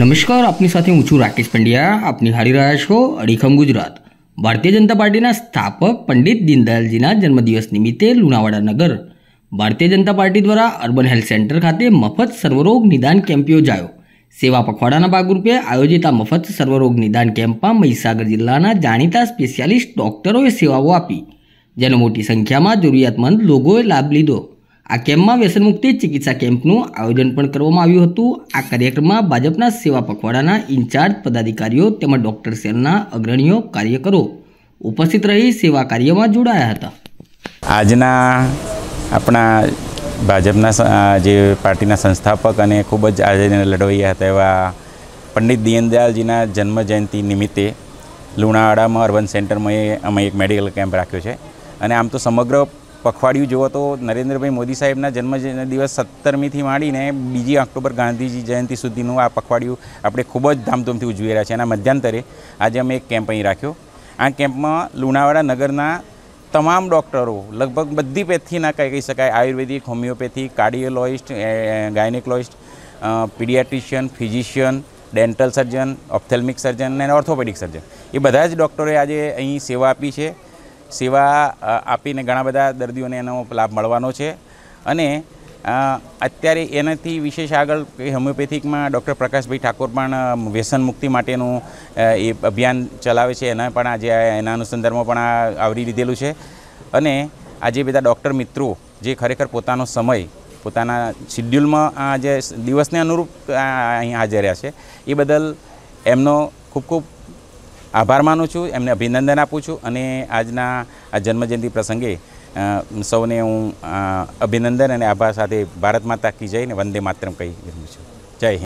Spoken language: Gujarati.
નમસ્કાર આપની સાથે હું છું રાકેશ પંડ્યા આપની હારી રહ્યા છો અડીખમ ગુજરાત ભારતીય જનતા પાર્ટીના સ્થાપક પંડિત દીનદયાલજીના જન્મદિવસ નિમિત્તે લુણાવાડા નગર ભારતીય જનતા પાર્ટી દ્વારા અર્બન હેલ્થ સેન્ટર ખાતે મફત સર્વરોગ નિદાન કેમ્પ યોજાયો સેવા પખવાડાના ભાગરૂપે આયોજિત આ મફત સર્વરોગ નિદાન કેમ્પમાં મહીસાગર જિલ્લાના જાણીતા સ્પેશિયાલિસ્ટ ડોક્ટરોએ સેવાઓ આપી જેનો મોટી સંખ્યામાં જરૂરિયાતમંદ લોકોએ લાભ લીધો આ કેમ્પમાં વ્યસનમુક્તિ ચિકિત્સા કેમ્પનું આયોજન પણ કરવામાં આવ્યું હતું આ કાર્યક્રમમાં ભાજપના સેવા પખવાડાના ઇન્ચાર્જ પદાધિકારીઓ તેમજ ડોક્ટર સેલના અગ્રણીઓ કાર્યકરો ઉપસ્થિત રહી સેવા કાર્યમાં જોડાયા હતા આજના આપણા ભાજપના જે પાર્ટીના સંસ્થાપક અને ખૂબ જ આજે લડવૈયા હતા એવા પંડિત દીનદયાલજીના જન્મ જન્મજયંતિ નિમિત્તે લુણાવાડામાં અર્બન સેન્ટરમાં અમે એક મેડિકલ કેમ્પ રાખ્યો છે અને આમ તો સમગ્ર પખવાડિયું જુઓ તો નરેન્દ્રભાઈ મોદી સાહેબના જન્મ દિવસ સત્તરમીથી માંડીને બીજી ઓક્ટોબર ગાંધીજી જયંતિ સુધીનું આ પખવાડિયું આપણે ખૂબ જ ધામધૂમથી ઉજવી રહ્યા છે એના મધ્યાંતરે આજે અમે એક કેમ્પ અહીં રાખ્યો આ કેમ્પમાં લુણાવાડા નગરના તમામ ડૉક્ટરો લગભગ બધી પેથીના કહી કહી શકાય ayurvedic homeopathy cardiologist gynaecologist paediatrician physician dental surgeon ophthalmic surgeon અને ઓર્થોપેડિક સર્જન એ બધા જ ડૉક્ટરોએ આજે અહીં સેવા આપી છે સેવા આપીને ઘણા બધા દર્દીઓને એનો લાભ મળવાનો છે અને અત્યારે એનાથી વિશેષ આગળ હોમિયોપેથિકમાં ડૉક્ટર પ્રકાશભાઈ ઠાકોર પણ વ્યસન મુક્તિ માટેનું એ અભિયાન ચલાવે છે એના પણ આજે એના અનુસંધાનમાં પણ આવરી લીધેલું છે અને આજે બધા ડૉક્ટર મિત્રો જે ખરેખર પોતાનો સમય પોતાના શિડ્યુલમાં આ જે દિવસને અનુરૂપ અહીં હાજર રહ્યા છે એ બદલ એમનો ખૂબ ખૂબ આભાર માનું છું એમને અભિનંદન આપું છું અને આજના આ જન્મજયંતિ પ્રસંગે સૌને હું અભિનંદન અને આભાર સાથે ભારત માતા કી જઈને વંદે માત્રમ કહી રહ્યું છું જય હિન્દ